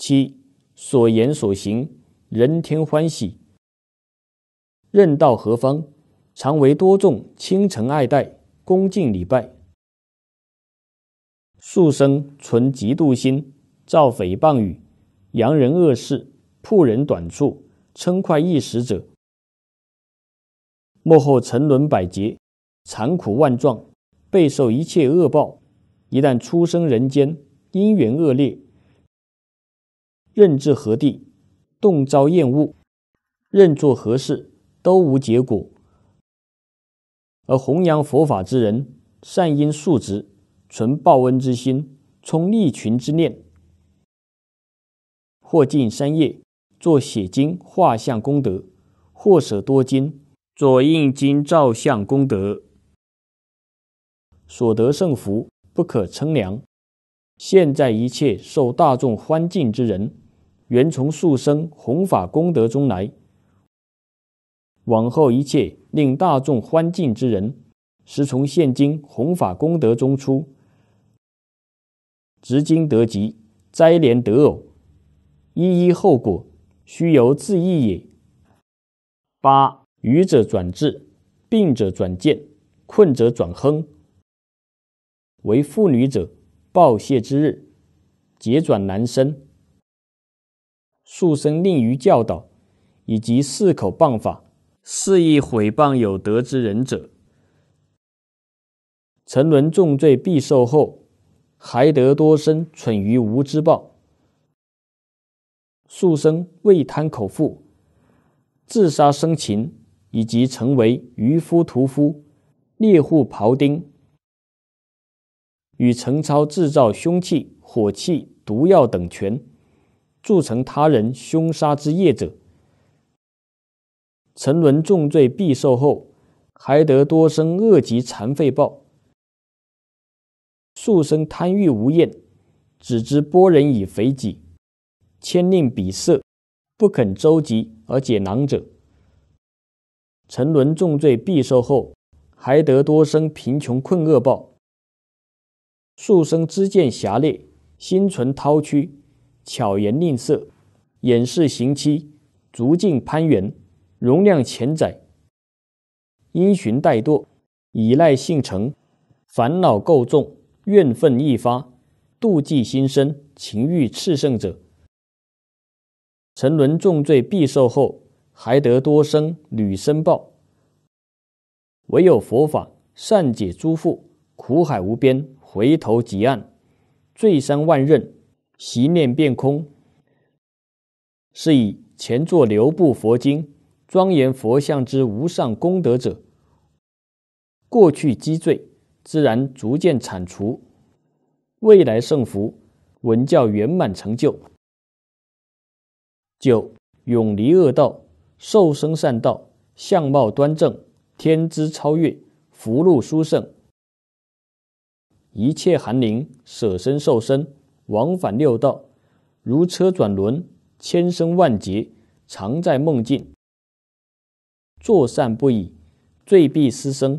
七所言所行，人天欢喜。任到何方，常为多众倾诚爱戴，恭敬礼拜。素生存嫉妒心，造诽谤语，扬人恶事，曝人短处，称快一时者，幕后沉沦百劫，残苦万状，备受一切恶报。一旦出生人间，因缘恶劣。任至何地，动遭厌恶；任做何事，都无结果。而弘扬佛法之人，善因数质，存报恩之心，充利群之念，或尽三业作写经画像功德，或舍多金左印经造像功德，所得胜福不可称量。现在一切受大众欢敬之人。原从宿生弘法功德中来，往后一切令大众欢敬之人，实从现今弘法功德中出。直今得吉，灾年得偶，一一后果须由自意也。八愚者转智，病者转健，困者转亨。为妇女者，报谢之日，结转男生。素生令于教导，以及四口棒法肆意毁谤有德之人者，沉沦重罪必受后，还得多生蠢于无知报。素生未贪口腹，自杀生擒，以及成为渔夫、屠夫、猎户、庖丁，与陈超制造凶器、火器、毒药等权。铸成他人凶杀之业者，沉沦重罪必受后，还得多生恶疾残废报。素生贪欲无厌，只知剥人以肥己，千令鄙色，不肯周济而解囊者，沉沦重罪必受后，还得多生贫穷困厄报。素生知见狭劣，心存掏虚。巧言令色，掩饰行期，逐进攀援，容量浅窄，因循怠惰，依赖性成，烦恼够重，怨愤易发，妒忌心生，情欲炽盛者，沉沦重罪，必受后还得多生屡申报。唯有佛法善解诸缚，苦海无边，回头即岸，罪生万仞。习念变空，是以前作留步佛经、庄严佛像之无上功德者，过去积罪自然逐渐铲除，未来胜福文教圆满成就。九永离恶道，受生善道，相貌端正，天资超越，福禄殊胜，一切寒灵舍身受身。往返六道，如车转轮，千生万劫，常在梦境。作善不已，罪必失生；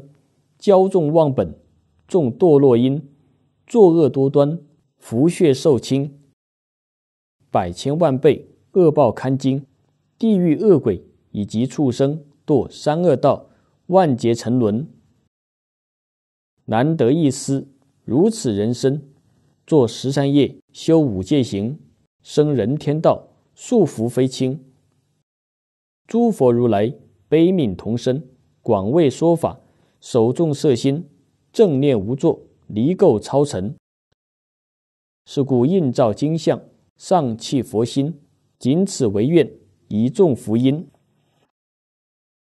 骄纵忘本，众堕落因；作恶多端，福血受侵。百千万倍恶报堪惊。地狱恶鬼以及畜生堕三恶道，万劫沉沦。难得一思，如此人生，做十三业。修五戒行，生人天道，数佛非轻。诸佛如来悲悯同生，广为说法，手众色心，正念无作，离垢超尘。是故映照金像，上弃佛心，仅此为愿，一众福音。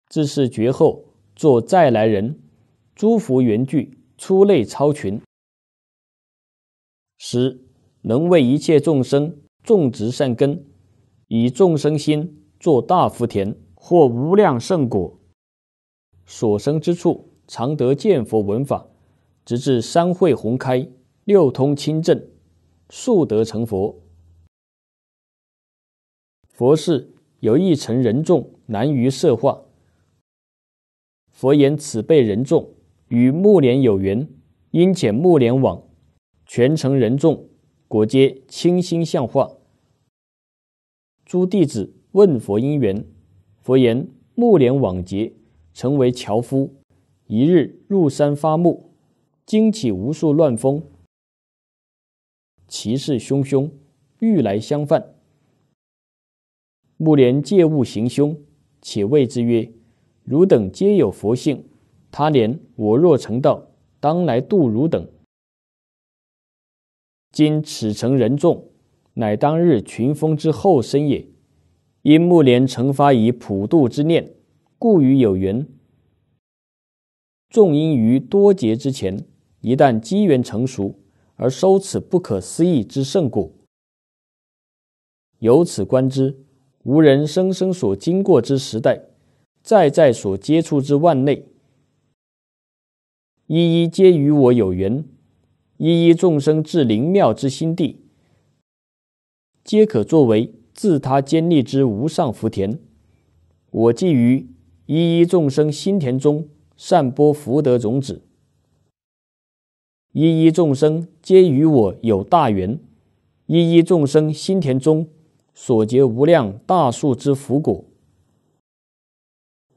自是绝后，作再来人，诸佛原具，出类超群。十。能为一切众生种植善根，以众生心作大福田，获无量胜果。所生之处，常得见佛闻法，直至三会宏开，六通清正，速得成佛。佛是有一层人众难于设化。佛言：此辈人众与木莲有缘，因遣木莲往，全程人众。果皆清新向化。诸弟子问佛因缘，佛言：木莲往劫成为樵夫，一日入山伐木，惊起无数乱蜂，其势汹汹，欲来相犯。木莲借物行凶，且谓之曰：汝等皆有佛性，他年我若成道，当来度汝等。今此城人众，乃当日群峰之后生也。因木莲成发于普渡之念，故与有缘。众因于多劫之前，一旦机缘成熟，而收此不可思议之圣果。由此观之，无人生生所经过之时代，在在所接触之万类，一一皆与我有缘。一一众生至灵妙之心地，皆可作为自他坚立之无上福田。我既于一一众生心田中散播福德种子，一一众生皆与我有大缘。一一众生心田中所结无量大树之福果，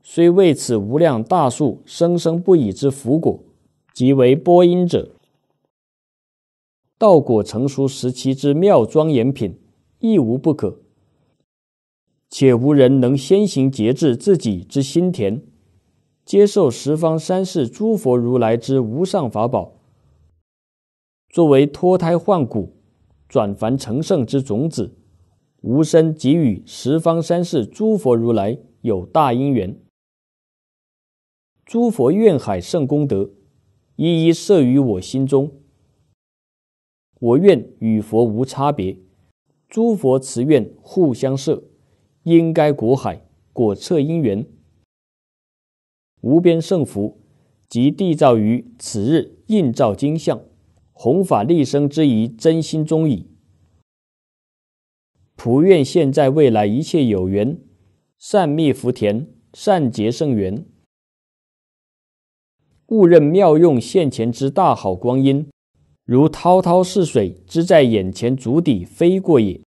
虽为此无量大树生生不已之福果，即为播音者。道果成熟时期之妙庄严品亦无不可，且无人能先行节制自己之心田，接受十方三世诸佛如来之无上法宝，作为脱胎换骨、转凡成圣之种子。吾身给予十方三世诸佛如来有大因缘，诸佛愿海圣功德，一一摄于我心中。我愿与佛无差别，诸佛慈愿互相摄，应该果海果测因缘，无边胜福即缔造于此日印照金像，弘法立生之仪真心中矣。普愿现在未来一切有缘，善蜜福田，善结圣缘，故任妙用现前之大好光阴。如滔滔逝水，只在眼前，足底飞过也。